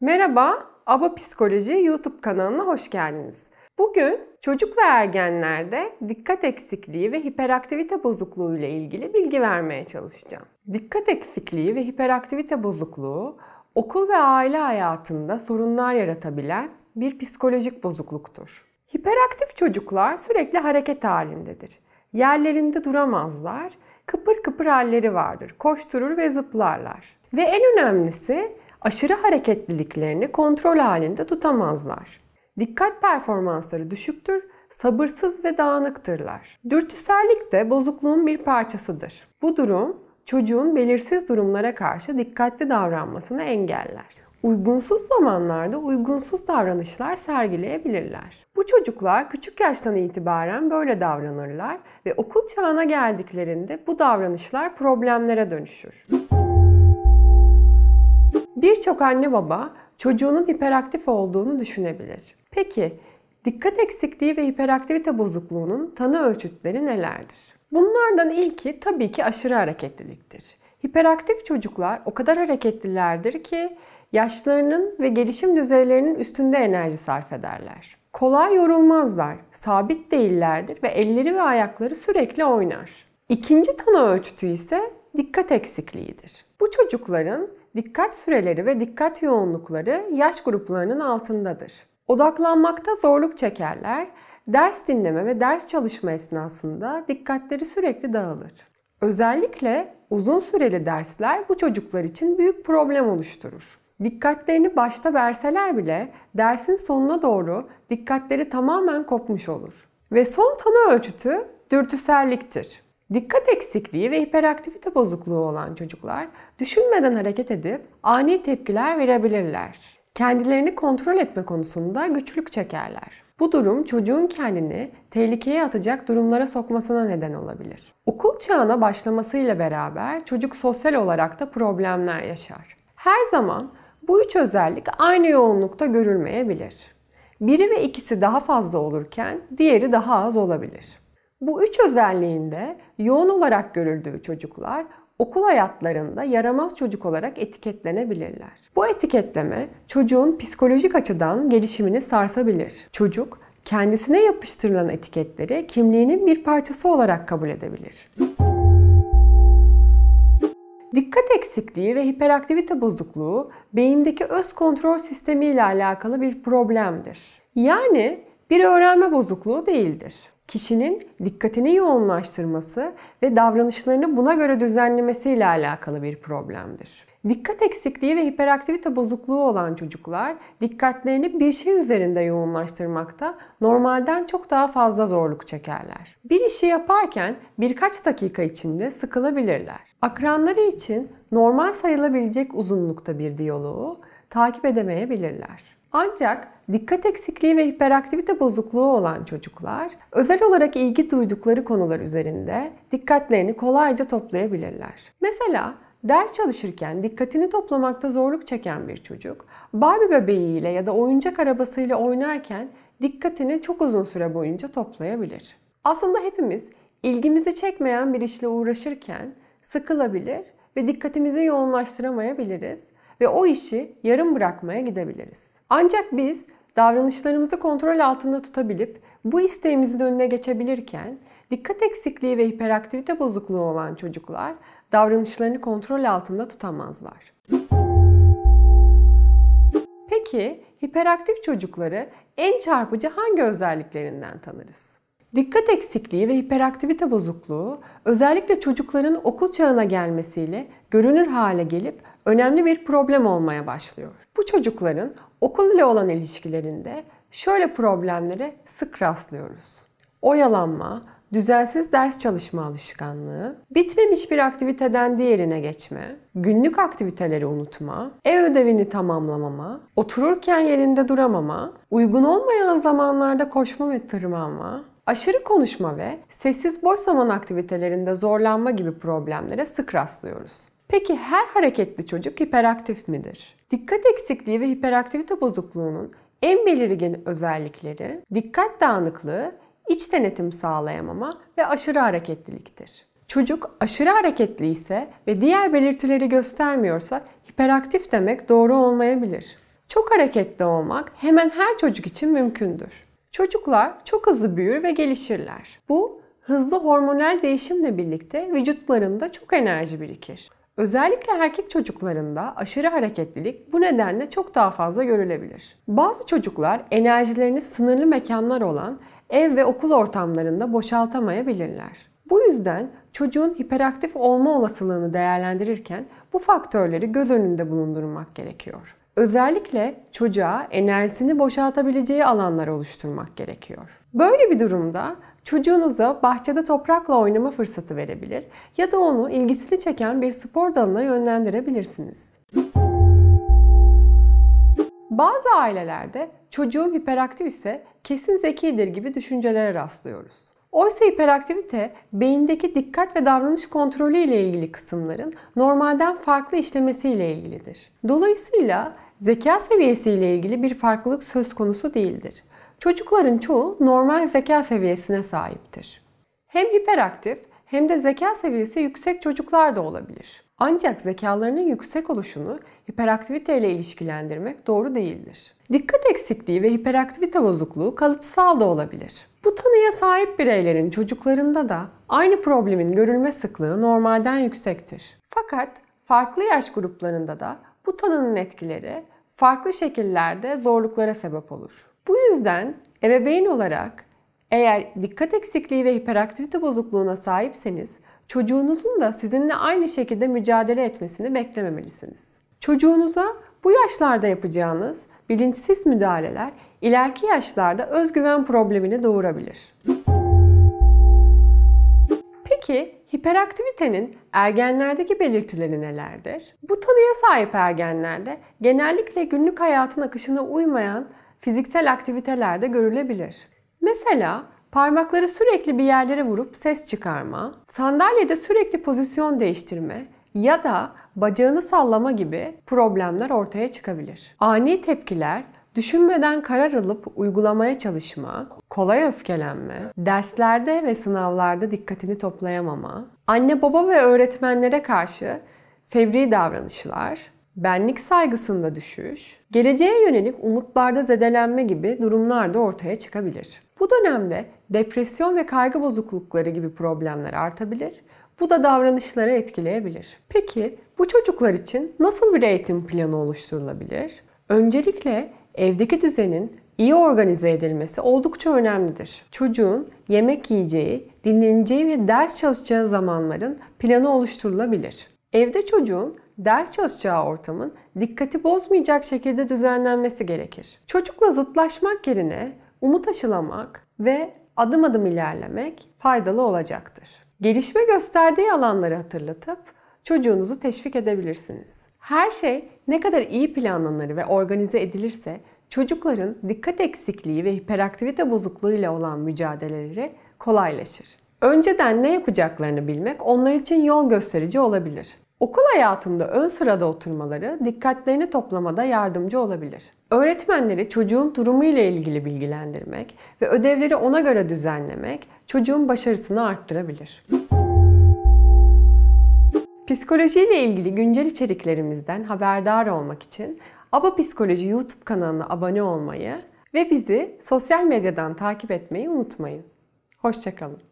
Merhaba, ABA Psikoloji YouTube kanalına hoş geldiniz. Bugün çocuk ve ergenlerde dikkat eksikliği ve hiperaktivite bozukluğu ile ilgili bilgi vermeye çalışacağım. Dikkat eksikliği ve hiperaktivite bozukluğu okul ve aile hayatında sorunlar yaratabilen bir psikolojik bozukluktur. Hiperaktif çocuklar sürekli hareket halindedir. Yerlerinde duramazlar, kıpır kıpır halleri vardır, koşturur ve zıplarlar. Ve en önemlisi aşırı hareketliliklerini kontrol halinde tutamazlar. Dikkat performansları düşüktür, sabırsız ve dağınıktırlar. Dürtüsellik de bozukluğun bir parçasıdır. Bu durum çocuğun belirsiz durumlara karşı dikkatli davranmasını engeller. Uygunsuz zamanlarda uygunsuz davranışlar sergileyebilirler. Bu çocuklar küçük yaştan itibaren böyle davranırlar ve okul çağına geldiklerinde bu davranışlar problemlere dönüşür. Birçok anne baba çocuğunun hiperaktif olduğunu düşünebilir. Peki dikkat eksikliği ve hiperaktivite bozukluğunun tanı ölçütleri nelerdir? Bunlardan ilki tabii ki aşırı hareketliliktir. Hiperaktif çocuklar o kadar hareketlilerdir ki yaşlarının ve gelişim düzeylerinin üstünde enerji sarf ederler. Kolay yorulmazlar, sabit değillerdir ve elleri ve ayakları sürekli oynar. İkinci tanı ölçütü ise dikkat eksikliğidir. Bu çocukların dikkat süreleri ve dikkat yoğunlukları yaş gruplarının altındadır. Odaklanmakta zorluk çekerler, ders dinleme ve ders çalışma esnasında dikkatleri sürekli dağılır. Özellikle uzun süreli dersler bu çocuklar için büyük problem oluşturur. Dikkatlerini başta verseler bile dersin sonuna doğru dikkatleri tamamen kopmuş olur. Ve son tanı ölçütü dürtüselliktir. Dikkat eksikliği ve hiperaktivite bozukluğu olan çocuklar düşünmeden hareket edip ani tepkiler verebilirler. Kendilerini kontrol etme konusunda güçlük çekerler. Bu durum çocuğun kendini tehlikeye atacak durumlara sokmasına neden olabilir. Okul çağına başlamasıyla beraber çocuk sosyal olarak da problemler yaşar. Her zaman bu üç özellik aynı yoğunlukta görülmeyebilir. Biri ve ikisi daha fazla olurken diğeri daha az olabilir. Bu üç özelliğinde yoğun olarak görüldüğü çocuklar okul hayatlarında yaramaz çocuk olarak etiketlenebilirler. Bu etiketleme çocuğun psikolojik açıdan gelişimini sarsabilir. Çocuk kendisine yapıştırılan etiketleri kimliğinin bir parçası olarak kabul edebilir. Dikkat eksikliği ve hiperaktivite bozukluğu beyindeki öz kontrol sistemi ile alakalı bir problemdir. Yani bir öğrenme bozukluğu değildir kişinin dikkatini yoğunlaştırması ve davranışlarını buna göre düzenlemesiyle alakalı bir problemdir. Dikkat eksikliği ve hiperaktivite bozukluğu olan çocuklar dikkatlerini bir şey üzerinde yoğunlaştırmakta normalden çok daha fazla zorluk çekerler. Bir işi yaparken birkaç dakika içinde sıkılabilirler. Akranları için normal sayılabilecek uzunlukta bir diyaloğu takip edemeyebilirler. Ancak dikkat eksikliği ve hiperaktivite bozukluğu olan çocuklar özel olarak ilgi duydukları konular üzerinde dikkatlerini kolayca toplayabilirler. Mesela Ders çalışırken dikkatini toplamakta zorluk çeken bir çocuk, Barbie bebeğiyle ya da oyuncak arabasıyla oynarken dikkatini çok uzun süre boyunca toplayabilir. Aslında hepimiz ilgimizi çekmeyen bir işle uğraşırken sıkılabilir ve dikkatimizi yoğunlaştıramayabiliriz ve o işi yarım bırakmaya gidebiliriz. Ancak biz davranışlarımızı kontrol altında tutabilip bu isteğimizin önüne geçebilirken dikkat eksikliği ve hiperaktivite bozukluğu olan çocuklar davranışlarını kontrol altında tutamazlar. Peki hiperaktif çocukları en çarpıcı hangi özelliklerinden tanırız? Dikkat eksikliği ve hiperaktivite bozukluğu özellikle çocukların okul çağına gelmesiyle görünür hale gelip önemli bir problem olmaya başlıyor. Bu çocukların Okul ile olan ilişkilerinde şöyle problemlere sık rastlıyoruz. Oyalanma, düzensiz ders çalışma alışkanlığı, bitmemiş bir aktiviteden diğerine geçme, günlük aktiviteleri unutma, ev ödevini tamamlamama, otururken yerinde duramama, uygun olmayan zamanlarda koşma ve tırmanma, aşırı konuşma ve sessiz boş zaman aktivitelerinde zorlanma gibi problemlere sık rastlıyoruz. Peki her hareketli çocuk hiperaktif midir? Dikkat eksikliği ve hiperaktivite bozukluğunun en belirgin özellikleri dikkat dağınıklığı, iç denetim sağlayamama ve aşırı hareketliliktir. Çocuk aşırı hareketli ise ve diğer belirtileri göstermiyorsa hiperaktif demek doğru olmayabilir. Çok hareketli olmak hemen her çocuk için mümkündür. Çocuklar çok hızlı büyür ve gelişirler. Bu hızlı hormonal değişimle birlikte vücutlarında çok enerji birikir. Özellikle erkek çocuklarında aşırı hareketlilik bu nedenle çok daha fazla görülebilir. Bazı çocuklar enerjilerini sınırlı mekanlar olan ev ve okul ortamlarında boşaltamayabilirler. Bu yüzden çocuğun hiperaktif olma olasılığını değerlendirirken bu faktörleri göz önünde bulundurmak gerekiyor. Özellikle çocuğa enerjisini boşaltabileceği alanlar oluşturmak gerekiyor. Böyle bir durumda çocuğunuza bahçede toprakla oynama fırsatı verebilir ya da onu ilgisini çeken bir spor dalına yönlendirebilirsiniz. Bazı ailelerde çocuğun hiperaktif ise kesin zekidir gibi düşüncelere rastlıyoruz. Oysa hiperaktivite beyindeki dikkat ve davranış kontrolü ile ilgili kısımların normalden farklı işlemesi ile ilgilidir. Dolayısıyla zeka seviyesi ile ilgili bir farklılık söz konusu değildir. Çocukların çoğu normal zeka seviyesine sahiptir. Hem hiperaktif hem de zeka seviyesi yüksek çocuklar da olabilir. Ancak zekalarının yüksek oluşunu hiperaktivite ile ilişkilendirmek doğru değildir. Dikkat eksikliği ve hiperaktivite bozukluğu kalıtsal da olabilir. Bu tanıya sahip bireylerin çocuklarında da aynı problemin görülme sıklığı normalden yüksektir. Fakat farklı yaş gruplarında da bu tanının etkileri farklı şekillerde zorluklara sebep olur. Bu yüzden ebeveyn olarak eğer dikkat eksikliği ve hiperaktivite bozukluğuna sahipseniz çocuğunuzun da sizinle aynı şekilde mücadele etmesini beklememelisiniz. Çocuğunuza bu yaşlarda yapacağınız bilinçsiz müdahaleler ileriki yaşlarda özgüven problemini doğurabilir. Peki hiperaktivitenin ergenlerdeki belirtileri nelerdir? Bu tanıya sahip ergenlerde genellikle günlük hayatın akışına uymayan fiziksel aktivitelerde görülebilir. Mesela parmakları sürekli bir yerlere vurup ses çıkarma, sandalyede sürekli pozisyon değiştirme ya da bacağını sallama gibi problemler ortaya çıkabilir. Ani tepkiler, düşünmeden karar alıp uygulamaya çalışma, kolay öfkelenme, derslerde ve sınavlarda dikkatini toplayamama, anne baba ve öğretmenlere karşı fevri davranışlar, benlik saygısında düşüş, geleceğe yönelik umutlarda zedelenme gibi durumlar da ortaya çıkabilir. Bu dönemde depresyon ve kaygı bozuklukları gibi problemler artabilir. Bu da davranışları etkileyebilir. Peki bu çocuklar için nasıl bir eğitim planı oluşturulabilir? Öncelikle evdeki düzenin iyi organize edilmesi oldukça önemlidir. Çocuğun yemek yiyeceği, dinleneceği ve ders çalışacağı zamanların planı oluşturulabilir. Evde çocuğun ders çalışacağı ortamın dikkati bozmayacak şekilde düzenlenmesi gerekir. Çocukla zıtlaşmak yerine umut aşılamak ve adım adım ilerlemek faydalı olacaktır. Gelişme gösterdiği alanları hatırlatıp çocuğunuzu teşvik edebilirsiniz. Her şey ne kadar iyi planlanır ve organize edilirse çocukların dikkat eksikliği ve hiperaktivite bozukluğuyla olan mücadeleleri kolaylaşır. Önceden ne yapacaklarını bilmek onlar için yol gösterici olabilir. Okul hayatında ön sırada oturmaları dikkatlerini toplamada yardımcı olabilir. Öğretmenleri çocuğun durumu ile ilgili bilgilendirmek ve ödevleri ona göre düzenlemek çocuğun başarısını arttırabilir. Psikoloji ile ilgili güncel içeriklerimizden haberdar olmak için Aba Psikoloji YouTube kanalına abone olmayı ve bizi sosyal medyadan takip etmeyi unutmayın. Hoşçakalın.